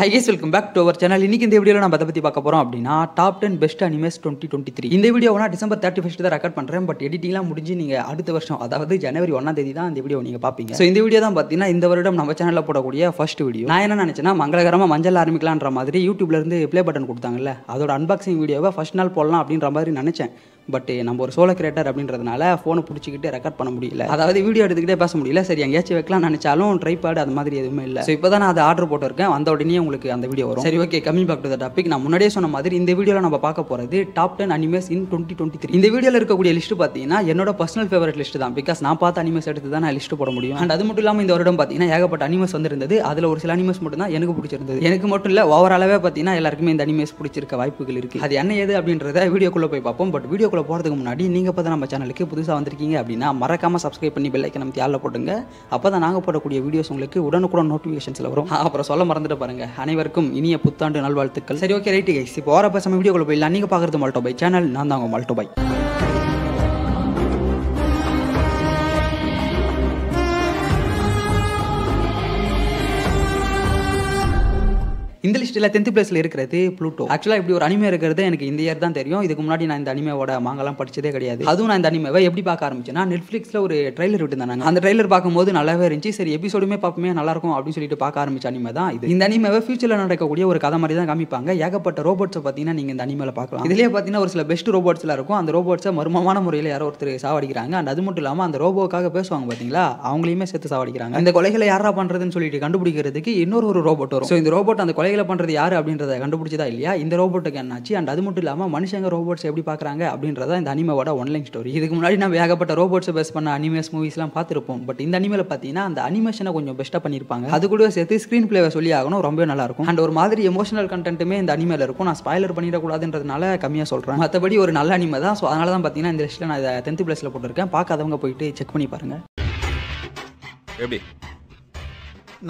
high guys welcome back to our channel இன்னைக்கு இந்த வீடியோவில் நம்ம அதை பற்றி பார்க்க போகிறோம் அப்படின்னா top ten best animes twenty twenty three இந்த வீடியோனா டிசம்பர் தேர்ட்டி ஃபஸ்ட் தான் ரெக்கார்ட் பண்ணுறேன் பட் எடிட்டிங்லாம் முடிஞ்சு நீங்கள் அடுத்த வருஷம் அதாவது ஜனவரி ஒன்றாம் தேதி தான் இந்த வீடியோ நீங்கள் பார்ப்பீங்க ஸோ இந்த வீடியோ தான் பார்த்தீங்கன்னா இந்த வருடம் நம்ம சேனலில் போடக்கூடிய ஃபர்ஸ்ட் வீடியோ நான் என்ன நினச்சேன்னா மங்களகரமாக மஞ்சள் ஆரம்பிக்கலான்ற மாதிரி யூடியூப்லேருந்து ப்ளே பட்டன் கொடுத்தாங்கல்ல அதோட அன்பாக்சிங் வீடியோவை ஃபஸ்ட் நாள் போடலாம் அப்படின்ற மாதிரி நினச்சேன் பட் eh, நம்ம ஒரு சோலோ கிரியேட்டர் அப்படின்றதுனால ஃபோனை பிடிச்சிக்கிட்டு ரெக்கார்ட் பண்ண முடியல அதாவது வீடியோ எடுத்துக்கிட்டே பேச முடியல சரி எங்கேயாச்சும் வைக்கலாம் நினச்சாலும் ட்ரைபேட் அது மாதிரி எதுவுமே இல்லை ஸோ இப்போ தான் நான் அது ஆர்டர் போட்டிருக்கேன் வந்த உடனே உங்களுக்கு அந்த வீடியோ வரும் சரி ஓகே கம்மி பேக் டு த டாபிக் நான் முன்னாடியே சொன்ன மாதிரி இந்த வீடியோவில் நம்ம பார்க்க போகிறது top ten animes in twenty twenty three இந்த வீடியோவில் இருக்கக்கூடிய லிஸ்ட் பார்த்தீங்கன்னா என்னோட பர்சனல் ஃபேவரட் லிஸ்ட் தான் பிகாஸ் நான் பார்த்த அனிமேஸ் எடுத்து தான் நான் லிஸ்ட் போட முடியும் அண்ட் அது மட்டும் இல்லாமல் இந்த வருடம் பார்த்தீங்கன்னா ஏகப்பட்ட அனிமஸ் வந்திருந்தது அதில் ஒரு சில அனிமஸ் மட்டும் தான் எனக்கு பிடிச்சிருந்தது எனக்கு மட்டும் இல்லை ஓவராலாகவே பார்த்தீங்கன்னா எல்லாருக்குமே இந்த அனிமேஸ் பிடிச்சிருக்க வாய்ப்புகள் இருக்குது அது என்ன ஏது அப்படின்றத வீடியோக்குள்ளே போய் பார்ப்போம் பட் வீடியோ வீடியோக்குள்ளே போகிறதுக்கு முன்னாடி நீங்கள் இப்போ தான் நம்ம சேனலுக்கு புதுசாக வந்திருக்கீங்க அப்படின்னா மறக்காமல் சப்ஸ்கிரைப் பண்ணி பெல்லைக்கன் நம்ம தேவையில் போட்டுங்க அப்போ தான் நாங்கள் போடக்கூடிய வீடியோஸ் உங்களுக்கு உடனுக்குடன் நோட்டிஃபிகேஷன்ஸில் வரும் அப்புறம் சொல்ல மறந்துட்டு பாருங்க அனைவருக்கும் இனிய புத்தாண்டு நல்வாழ்த்துக்கள் சரி ஓகே ரைட்டு கைஸ் இப்போ வர பேசாமல் வீடியோக்குள்ளே போயிடலாம் நீங்கள் பார்க்குறது மால்டோ பை சேனல் நான் தான் உங்கள் மால்டோ பை இந்த லிஸ்ட்டில் டென்த் பிளேஸில் இருக்கிறது ப்ளூட்டோ ஆக்சுவலாக இப்படி ஒரு அனிமே இருக்கிறது எனக்கு இந்த இயர் தான் தெரியும் இதுக்கு முன்னாடி நான் இந்த அனிமையோட மாங்கெல்லாம் படிச்சதே கிடையாது அதுவும் நான் இந்த அனிமேவை எப்படி பார்க்க ஆரம்பிச்சேன்னா நெட்ஃப்ளிக்ஸில் ஒரு ட்ரெய்லர் விட்டுருந்தாங்க அந்த ட்ரெய்லர் பார்க்கும்போது நல்லாவே இருந்துச்சு சரி எபிசோடுமே பார்ப்போமே இருக்கும் அப்படின்னு சொல்லிட்டு பார்க்க ஆரம்பிச்ச அனிமை தான் இது இந்த அனிமேவை ஃபியூச்சரில் நடக்கக்கூடிய ஒரு கதை மாதிரி தான் காமிப்பாங்க ஏகப்பட்ட ரோபோட்ஸை பார்த்தீங்கன்னா நீங்கள் இந்த அனிமையில் பார்க்கலாம் இதுலேயே பார்த்தீங்கன்னா ஒரு சில பெஸ்ட் ரோபோட்ஸ்லாம் இருக்கும் அந்த ரோபோட்ஸை மர்மமான முறையில் யாரோ ஒருத்தர் சாவடிக்கிறாங்க அண்ட் அது மட்டும் இல்லாமல் அந்த ரோபோக்காக பேசுவாங்க பார்த்தீங்களா அவங்களையுமே சேர்த்து சாவடிக்கிறாங்க இந்த கொலைகளை யாரா பண்ணுறதுன்னு சொல்லிட்டு கண்டுபிடிக்கிறதுக்கு இன்னொரு ஒரு ரோபோட் வரும் ஸோ இந்த ரோபோட் அந்த கொலை கொலைகளை பண்ணுறது யார் அப்படின்றத கண்டுபிடிச்சதா இல்லையா இந்த ரோபோட்டுக்கு என்னாச்சு அண்ட் அது மட்டும் இல்லாமல் மனுஷங்க ரோபோட்ஸ் எப்படி பார்க்குறாங்க அப்படின்றத இந்த அனிமாவோட ஒன்லைன் ஸ்டோரி இதுக்கு முன்னாடி நம்ம ஏகப்பட்ட ரோபோட்ஸை பேஸ் பண்ண அனிமேஸ் மூவிஸ்லாம் பார்த்துருப்போம் பட் இந்த அனிமேல பார்த்தீங்கன்னா அந்த அனிமேஷனை கொஞ்சம் பெஸ்ட்டாக பண்ணியிருப்பாங்க அது கூட சேர்த்து ஸ்க்ரீன் பிளேவை சொல்லி ஆகணும் ரொம்ப நல்லாயிருக்கும் அண்ட் ஒரு மாதிரி எமோஷனல் கண்டென்ட்டுமே இந்த அனிமேல இருக்கும் நான் ஸ்பாய்லர் பண்ணிடக்கூடாதுன்றதுனால கம்மியாக சொல்கிறேன் மற்றபடி ஒரு நல்ல அனிமே தான் ஸோ அதனால தான் பார்த்தீங்கன்னா இந்த லிஸ்ட்டில் நான் இதை டென்த்து பிளேஸில் போட்டிருக்கேன் பார்க்காதவங்க போயிட்டு செக் பண்ணி பாருங்கள் எப்படி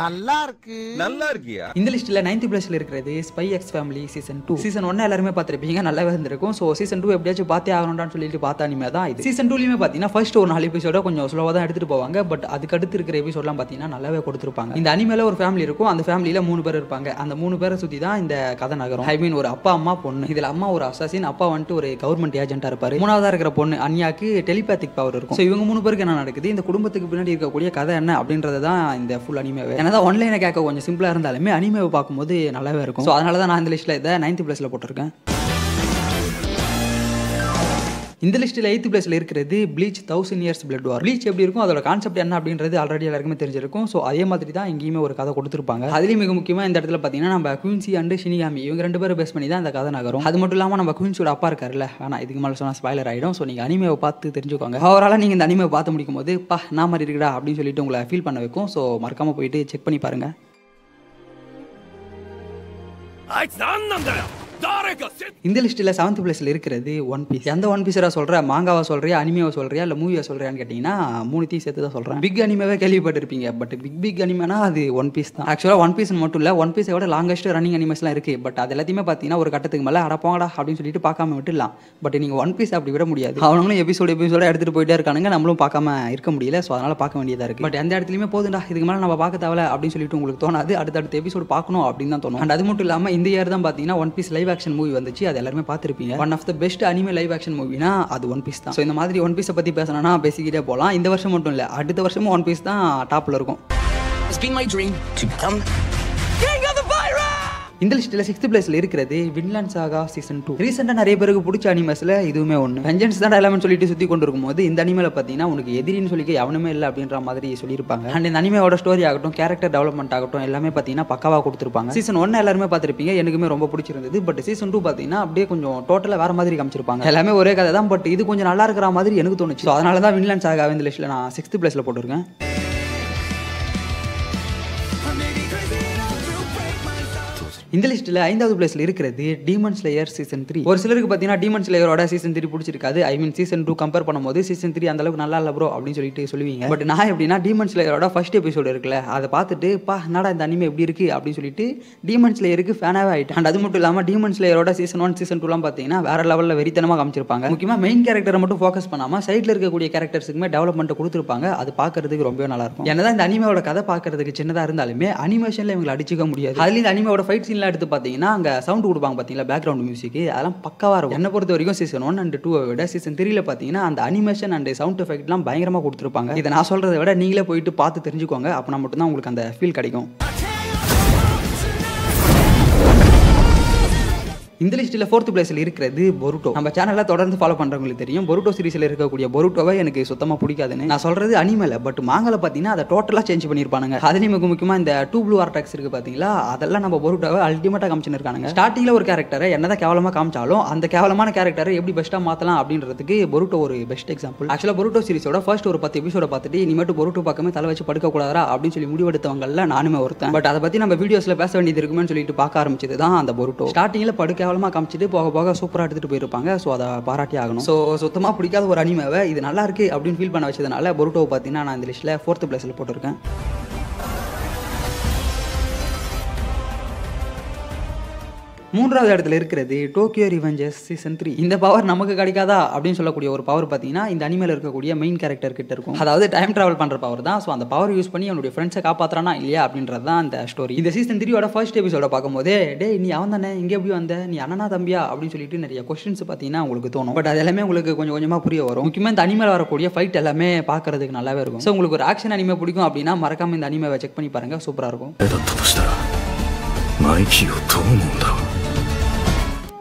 நல்லா இருக்கு நல்லா இருக்கியா இந்த லிஸ்ட்ல நைன்த் பிளேஸ்ல இருக்கிறது spy x family season two season ஒன்னு எல்லாருமே பார்த்துருப்பீங்க நல்லாவே இருந்திருக்கும் ஸோ சீசன் டூ எப்படியாச்சும் பார்த்தே ஆகணும்டான்னு சொல்லிட்டு பார்த்த அனிமே தான் இது சீசன் டூலையுமே பார்த்தீங்கன்னா ஃபர்ஸ்ட் ஒரு நாலு எபிசோட கொஞ்சம் ஸ்லோவாக தான் எடுத்துட்டு போவாங்க பட் அதுக்கு அடுத்து இருக்கிற எபிசோட்லாம் பார்த்தீங்கன்னா நல்லாவே கொடுத்துருப்பாங்க இந்த அனிமேல ஒரு ஃபேமிலி இருக்கும் அந்த ஃபேமிலியில மூணு பேர் இருப்பாங்க அந்த மூணு பேரை சுற்றி தான் இந்த கதை நகரம் ஐ மீன் ஒரு அப்பா அம்மா பொண்ணு இதில் அம்மா ஒரு அசாசின் அப்பா வந்துட்டு ஒரு கவர்மெண்ட் ஏஜென்ட்டாக இருப்பார் மூணாவதாக இருக்கிற பொண்ணு அன்யாக்கு டெலிபேத்திக் பவர் இருக்கும் ஸோ இவங்க மூணு பேருக்கு என்ன நடக்குது இந்த குடும்பத்துக்கு பின்னாடி இருக்கக்கூடிய கதை என்ன அப்படின்றது தான் இந்த ஃபுல் அனிமேவே ஏன்னா தான் ஒன்லைனை கேட்க கொஞ்சம் சிம்பிளாக இருந்தாலுமே அனிமேவை பார்க்கும்போது நல்லாவே இருக்கும் ஸோ அதனால தான் நான் இந்த லிஸ்ட்டில் இதை நைன்த் ப்ளஸில் போட்டிருக்கேன் இந்த லிஸ்ட்டில் எயித்து பிளேஸில் இருக்கிறது Bleach thousand years blood war Bleach எப்படி இருக்கும் அதோட கான்செப்ட் என்ன அப்படின்றது ஆல்ரெடி எல்லாருக்குமே தெரிஞ்சிருக்கும் ஸோ அதே மாதிரி தான் எங்கேயுமே ஒரு கதை கொடுத்துருப்பாங்க அதுலேயும் மிக முக்கியமாக இந்த இடத்துல பார்த்தீங்கன்னா நம்ம குயின்சி அண்டு ஷினிகாமி இவங்க ரெண்டு பேரும் பேஸ் பண்ணி தான் இந்த கதை நகரும் அது மட்டும் இல்லாமல் நம்ம குயின்சியோட அப்பா இருக்காருல்ல ஆனால் இதுக்கு மேலே சொன்னால் ஸ்பாய்லர் ஆகிடும் ஸோ நீங்கள் அனிமையை பார்த்து தெரிஞ்சுக்கோங்க அவரால் நீங்கள் இந்த அனிமையை பார்த்து முடிக்கும் போது பா நான் மாதிரி இருக்கடா அப்படின்னு சொல்லிட்டு உங்களை ஃபீல் பண்ண வைக்கும் ஸோ மறக்காமல் போயிட்டு செக் பண்ணி பாருங்கள் இந்த லிஸ்ட்டில் செவன்த் பிளேஸில் இருக்கிறது ஒன் பீஸ் எந்த ஒன் பீஸராக சொல்கிற மாங்காவை சொல்கிறியா அனிமேவை சொல்கிறியா இல்லை மூவியாக சொல்கிறியான்னு கேட்டிங்கன்னா தீ சேர்த்து தான் சொல்கிறேன் பிக் அனிமேவே கேள்விப்பட்டிருப்பீங்க பட் பிக் பிக் அனிமனா அது ஒன் பீஸ் தான் ஆக்சுவலாக ஒன் பீஸ் மட்டும் இல்லை ஒன் பீஸை விட லாங்கஸ்ட் ரன்னிங் அனிமேஸ்லாம் இருக்குது பட் அது எல்லாத்தையுமே பார்த்தீங்கன்னா ஒரு கட்டத்துக்கு மேலே அடப்பாங்கடா அப்படின்னு சொல்லிட்டு பார்க்காம விட்டுலாம் பட் நீங்கள் ஒன் பீஸ் அப்படி விட முடியாது அவங்களும் எபிசோடு எபிசோட எடுத்துகிட்டு போயிட்டே இருக்கானுங்க நம்மளும் பார்க்காம இருக்க முடியல ஸோ அதனால் பார்க்க வேண்டியதாக இருக்குது பட் எந்த இடத்துலையுமே போதுண்டா இதுக்கு மேலே நம்ம பார்க்க தேவை அப்படின்னு சொல்லிட்டு உங்களுக்கு தோணாது அடுத்தடுத்த எபிசோடு பார்க்கணும் அப்படின்னு தான் தோணும் அண்ட் அது மட்டும் இல்லாமல் இந்த இயர் தான் பார்த்தீங்கன்னா one piece live action movie வந்துச்சு அது எல்லாருமே பார்த்துருப்பீங்க one of the best anime live action மூவினா அது ஒன் பீஸ் தான் ஸோ இந்த மாதிரி ஒன் பீஸை பற்றி பேசணும்னா பேசிக்கிட்டே போகலாம் இந்த வருஷம் மட்டும் இல்லை அடுத்த வருஷமும் ஒன் பீஸ் தான் டாப்பில் இருக்கும் It's been my dream to become இந்த லிஸ்ட்ல சிக்ஸ்த் பிளேஸ்ல இருக்கிறது வின்லாண்ட் சாகா சீசன் டூ ரீசெண்டா நிறைய பேருக்கு பிடிச்ச அனிமல்ஸ்ல இதுவுமே ஒன்று வெஞ்சன்ஸ் தான் எல்லாமே சொல்லிட்டு சுற்றி கொண்டு இருக்கும்போது இந்த அனிமலை பார்த்தீங்கன்னா உனக்கு எதிரின்னு சொல்லிக்க எவனுமே இல்லை அப்படின்ற மாதிரி சொல்லியிருப்பாங்க அண்ட் இந்த அனிமையோட ஸ்டோரி ஆகட்டும் கேரக்டர் டெவலப்மெண்ட் ஆகட்டும் எல்லாமே பார்த்தீங்கன்னா பக்காவாக கொடுத்துருப்பாங்க சீசன் ஒன்று எல்லாருமே பார்த்துருப்பீங்க எனக்குமே ரொம்ப பிடிச்சிருந்தது பட் சீசன் டூ பார்த்தீங்கன்னா அப்படியே கொஞ்சம் டோட்டலாக வேறு மாதிரி காமிச்சிருப்பாங்க எல்லாமே ஒரே கதை தான் பட் இது கொஞ்சம் நல்லா இருக்கிற மாதிரி எனக்கு தோணுச்சு அதனால தான் வின்லாண்ட் சாகா இந்த லிஸ்ட்ல நான் சிக்ஸ்த் பிளேஸில் போட்டிருக்கேன் இந்த லிஸ்ட்டில் ஐந்தாவது பிளேஸில் இருக்கிறது டீமன் ஸ்லேயர் சீசன் த்ரீ ஒரு சிலருக்கு பார்த்தீங்கன்னா டீமன் ஸ்லேயரோட சீசன் த்ரீ பிடிச்சிருக்காது I mean season two compare பண்ணும்போது சீசன் த்ரீ அந்த அளவுக்கு நல்லா இல்லை ப்ரோ அப்படின்னு சொல்லிட்டு சொல்லுவீங்க பட் நான் எப்படின்னா டீமன் ஸ்லேயரோட ஃபர்ஸ்ட் எபிசோடு இருக்குல்ல அதை பார்த்துட்டு பா என்னடா இந்த அனிமே எப்படி இருக்குது அப்படின்னு சொல்லிட்டு டீமன் ஸ்லேயருக்கு ஃபேனாகவே ஆகிட்டு அண்ட் அது மட்டும் இல்லாமல் டீமன் ஸ்லேயரோட சீசன் ஒன் சீசன் டூலாம் பாத்தீங்கன்னா வேற லெவலில் வெறித்தனமாக காமிச்சிருப்பாங்க முக்கியமாக மெயின் கேரக்டரை மட்டும் ஃபோக்கஸ் பண்ணாமல் சைடில் இருக்கக்கூடிய கேரக்டர்ஸுக்குமே டெவலப்மெண்ட் கொடுத்துருப்பாங்க அது பார்க்கறதுக்கு ரொம்ப நல்லா இருக்கும் என்னதான் இந்த அனிமையோட கதை பார்க்கறதுக்கு சின்னதாக இருந்தாலுமே அனிமேஷனில் இவங்களை அடிச்சுக்க முடியாது அதுலேயும் இந்த அனிமையோட ஃபைட் சீன் சீன்லாம் எடுத்து பார்த்தீங்கன்னா அங்கே சவுண்ட் கொடுப்பாங்க பார்த்தீங்களா பேக்ரவுண்ட் மியூசிக் அதெல்லாம் பக்காவாக இருக்கும் என்னை பொறுத்த வரைக்கும் சீசன் ஒன் அண்ட் டூவை விட சீசன் த்ரீல பார்த்தீங்கன்னா அந்த அனிமேஷன் அண்ட் சவுண்ட் எஃபெக்ட்லாம் பயங்கரமாக கொடுத்துருப்பாங்க இதை நான் சொல்கிறத விட நீங்களே போயிட்டு பார்த்து தெரிஞ்சுக்கோங்க அப்போ மட்டும்தான் உங்களுக்கு அந்த ஃபீல் கிடைக்கும் இந்த லிஸ்ட்டில் ஃபோர்த்து பிளேஸில் இருக்கிறது பொருட்டோ நம்ம சேனலில் தொடர்ந்து ஃபாலோ பண்ணுறவங்களுக்கு தெரியும் பொருட்டோ சீரிஸில் இருக்கக்கூடிய பொருட்டோவை எனக்கு சுத்தமாக பிடிக்காதுன்னு நான் சொல்கிறது அனிமலை பட் மாங்கலை பார்த்தீங்கன்னா அதை டோட்டலாக சேஞ்ச் பண்ணியிருப்பாங்க அதுலேயும் மிக முக்கியமாக இந்த டூ ப்ளூ ஆர்டாக்ஸ் இருக்குது பார்த்தீங்களா அதெல்லாம் நம்ம பொருட்டோவை அல்டிமேட்டாக காமிச்சுன்னு ஸ்டார்டிங்கில் ஒரு கேரக்டரை என்ன தான் கேவலமாக காமிச்சாலும் அந்த கேவலமான கேரக்டரை எப்படி பெஸ்ட்டாக மாற்றலாம் அப்படின்றதுக்கு பொருட்டோ ஒரு பெஸ்ட் எக்ஸாம்பிள் ஆக்சுவலாக பொருட்டோ சீரிஸோட ஃபர்ஸ்ட் ஒரு பத்து எபிசோட பார்த்துட்டு இனிமேட்டு பொருட்டோ பக்கமே தலை வச்சு படுக்கக்கூடாதா அப்படின்னு சொல்லி முடிவெடுத்தவங்களில் நானுமே ஒருத்தன் பட் அதை பற்றி நம்ம வீடியோஸில் பேச வேண்டியது இருக்குமே சொல்லிட்டு பார்க்க ஆரம்பிச்சது தான் அந்த பொருட்டோ ஸ்டார்டிங்கில் படுக்க கேவலமாக காமிச்சிட்டு போக போக சூப்பராக எடுத்துகிட்டு போயிருப்பாங்க ஸோ அதை பாராட்டி ஆகணும் ஸோ சுத்தமாக பிடிக்காத ஒரு அனிமாவை இது நல்லா இருக்கு அப்படின்னு ஃபீல் பண்ண வச்சதுனால பொருட்டோவை பார்த்தீங்கன்னா நான் இந்த லிஸ்ட்டில் ஃபோர்த்து பிளேஸில் போட்டிருக்கேன் மூன்றாவது இடத்துல இருக்கிறது டோக்கியோ ரிவெஞ்சஸ் சீசன் த்ரீ இந்த பவர் நமக்கு கிடைக்காதா அப்படின்னு சொல்லக்கூடிய ஒரு பவர் பார்த்தீங்கன்னா இந்த அனிமேல இருக்கக்கூடிய மெயின் கேரக்டர் கிட்ட இருக்கும் அதாவது டைம் ட்ராவல் பண்ணுற பவர் தான் ஸோ அந்த பவர் யூஸ் பண்ணி அவனுடைய ஃப்ரெண்ட்ஸை காப்பாற்றானா இல்லையா அப்படின்றது தான் அந்த ஸ்டோரி இந்த சீசன் த்ரீயோட ஃபர்ஸ்ட் எபிசோட பார்க்கும்போது டே நீ அவன் தானே இங்கே எப்படி வந்த நீ அண்ணனா தம்பியா அப்படின்னு சொல்லிட்டு நிறைய கொஸ்டின்ஸ் பார்த்தீங்கன்னா உங்களுக்கு தோணும் பட் அது எல்லாமே உங்களுக்கு கொஞ்சம் கொஞ்சமாக புரிய வரும் முக்கியமாக இந்த அனிமேல வரக்கூடிய ஃபைட் எல்லாமே பார்க்கறதுக்கு நல்லாவே இருக்கும் ஸோ உங்களுக்கு ஒரு ஆக்ஷன் அனிமே பிடிக்கும் அப்படின்னா மறக்காம இந்த அனிமேவை செக் பண்ணி பாருங்க சூப்பராக இருக்கும் マイキーをどう思うんだ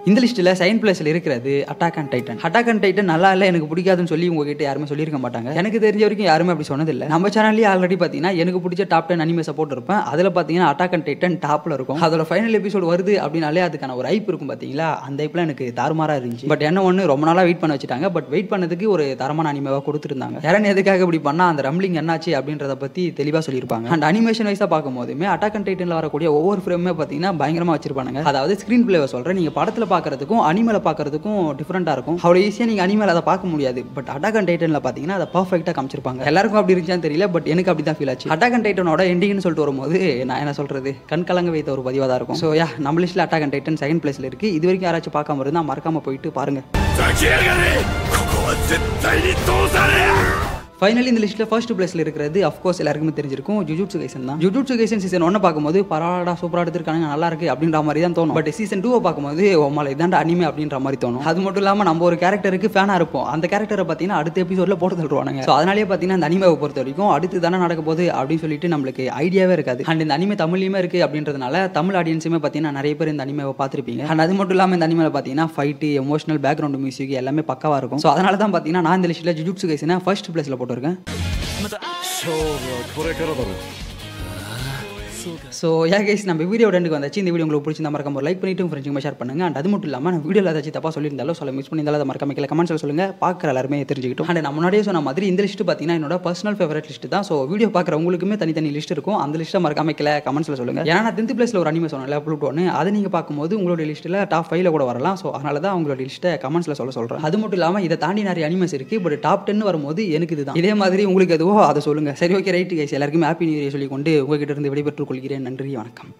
இந்த லிஸ்ட்டில் செகண்ட் பிளேஸில் இருக்கிறது attack and Titan attack and Titan நல்லா இல்லை எனக்கு பிடிக்காதுன்னு சொல்லி உங்ககிட்ட யாருமே சொல்லியிருக்க மாட்டாங்க எனக்கு தெரிஞ்ச வரைக்கும் யாருமே அப்படி சொன்னதில்லை நம்ம சேனல்லேயே ஆல்ரெடி பார்த்தீங்கன்னா எனக்கு பிடிச்ச டாப் டென் அனிமே சப்போர்ட் இருப்பேன் அதில் பார்த்தீங்கன்னா அட்டாக் அண்ட் டைட்டன் டாப்பில் இருக்கும் அதோட ஃபைனல் எபிசோட் வருது அப்படின்னாலே அதுக்கான ஒரு ஐப் இருக்கும் பார்த்தீங்களா அந்த ஐப்பில் எனக்கு தாறுமாறாக இருந்துச்சு பட் என்ன ஒன்று ரொம்ப நாளாக வெயிட் பண்ண வச்சுட்டாங்க பட் வெயிட் பண்ணதுக்கு ஒரு தரமான அனிமேவாக கொடுத்துருந்தாங்க யாரன் எதுக்காக இப்படி பண்ணால் அந்த ரம்லிங் என்னாச்சு அப்படின்றத பற்றி தெளிவாக சொல்லியிருப்பாங்க அண்ட் அனிமேஷன் வைஸாக பார்க்கும்போதுமே அட்டாக் அண்ட் டைட்டனில் வரக்கூடிய ஒவ்வொரு ஃப்ரேமே பார்த்தீங்கன்னா பயங்கரமாக வச்சிருப்பாங்க அதாவது ஸ்க்ரீன் பிளேவை சொல்கிறேன் நீங்கள் படத்தில் பார்க்கறதுக்கும் அனிமலை பார்க்கறதுக்கும் டிஃப்ரெண்ட்டாக இருக்கும் அவ்வளோ ஈஸியாக நீங்கள் அனிமலை அதை பார்க்க முடியாது பட் அண்ட் டைட்டனில் பார்த்தீங்கன்னா அதை பர்ஃபெக்டாக காமிச்சிருப்பாங்க எல்லாருக்கும் அப்படி இருந்துச்சான்னு தெரியல பட் எனக்கு அப்படி தான் ஃபீல் ஆச்சு அட்டாகன் டைட்டனோட எண்டிங்னு சொல்லிட்டு வரும்போது நான் என்ன சொல்கிறது கண் கலங்க வைத்த ஒரு பதிவாக தான் இருக்கும் ஸோ யா நம்ம லிஸ்ட்டில் அட்டாகன் டைட்டன் செகண்ட் பிளேஸில் இருக்குது இது வரைக்கும் யாராச்சும் பார்க்காம இருந்தால் மறக்காமல் போயிட்டு பாருங்கள் ஃபைனலி இந்த லிஸ்ட்டில் ஃபர்ஸ்ட் பிளேஸில் இருக்கிறது அஃப்கோர்ஸ் எல்லாருக்குமே தெரிஞ்சிருக்கும் ஜுஜுட்சு கைசன் தான் ஜுஜுட்சு கைசன் சீசன் ஒன்று பார்க்கும்போது பரவாயில்ல சூப்பராக எடுத்திருக்காங்க நல்லா இருக்கு அப்படின்ற மாதிரி தான் தோணும் பட் சீசன் டூவை பார்க்கும்போது உமால இதாண்ட அனிமே அப்படின்ற மாதிரி தோணும் அது மட்டும் இல்லாமல் நம்ம ஒரு கேரக்டருக்கு ஃபேனாக இருப்போம் அந்த கேரக்டரை பார்த்தீங்கன்னா அடுத்த எபிசோடில் போட்டு தள்ளுவாங்க ஸோ அதனாலே பார்த்தீங்கன்னா அந்த அனிமையை பொறுத்த வரைக்கும் அடுத்து தானே நடக்க போது அப்படின்னு சொல்லிட்டு நம்மளுக்கு ஐடியாவே இருக்காது அண்ட் இந்த அனிமே தமிழ்லையுமே இருக்குது அப்படின்றதுனால தமிழ் ஆடியன்ஸுமே பார்த்தீங்கன்னா நிறைய பேர் இந்த அனிமையை பார்த்துருப்பீங்க அண்ட் அது மட்டும் இல்லாமல் இந்த அனிமையில் பார்த்தீங்கன்னா ஃபைட்டு எமோஷனல் பேக்ரவுண்ட் மியூசிக் எல்லாமே பக்கவாக இருக்கும் ஸோ அதனால தான் பார்த்தீங்கன்னா நான் இந்த லிஸ்ட்டில் ஜுஜுட்சு கைசனை ஃபர்ஸ்ட் பிளேஸில் போட்டு போட்டிருக்கேன் 勝負はこれからだろう ஸோ யா கைஸ் நம்ம வீடியோ உடனுக்கு வந்தாச்சு இந்த வீடியோ உங்களுக்கு பிடிச்சிருந்தா மறக்காம லைக் பண்ணிட்டு ஃப்ரெண்ட்ஸுங்க ஷேர் பண்ணுங்க அண்ட் அது மட்டும் இல்லாமல் நான் வீடியோ ஏதாச்சும் தப்பாக சொல்லியிருந்தாலும் சொல்ல மிஸ் பண்ணியிருந்தாலும் அதை மறக்காம கீழே கமெண்ட்ஸில் சொல்லுங்கள் பார்க்குற எல்லாருமே தெரிஞ்சுக்கிட்டோம் அண்ட் நான் முன்னாடியே சொன்ன மாதிரி இந்த லிஸ்ட் பார்த்தீங்கன்னா என்னோட பர்சனல் ஃபேவரட் லிஸ்ட் தான் ஸோ வீடியோ பார்க்குற உங்களுக்குமே தனித்தனி லிஸ்ட் இருக்கும் அந்த லிஸ்ட்டை மறக்காம கீழே கமெண்ட்ஸில் சொல்லுங்கள் ஏன்னா நான் டென்த் பிளேஸில் ஒரு அனிமே சொன்னேன் ஒன்று அதை நீங்கள் பார்க்கும்போது உங்களுடைய லிஸ்ட்டில் டாப் ஃபைவ்ல கூட வரலாம் ஸோ அதனால தான் உங்களுடைய லிஸ்ட்டை கமெண்ட்ஸில் சொல்ல சொல்கிறேன் அது மட்டும் இல்லாமல் இதை தாண்டி நிறைய அனிமஸ் இருக்குது பட் டாப் டென் வரும்போது எனக்கு இதுதான் இதே மாதிரி உங்களுக்கு எதுவோ அதை சொல்லுங்கள் சரி ஓகே ரைட்டு கைஸ் எல்லாருக்குமே ஹாப்பி நியூ இயர் சொல்லிக்கொண்டு உங்ககிட்ட இருந்து விடைபெற்றுக் கொள்கிறேன் நன்றி வணக்கம்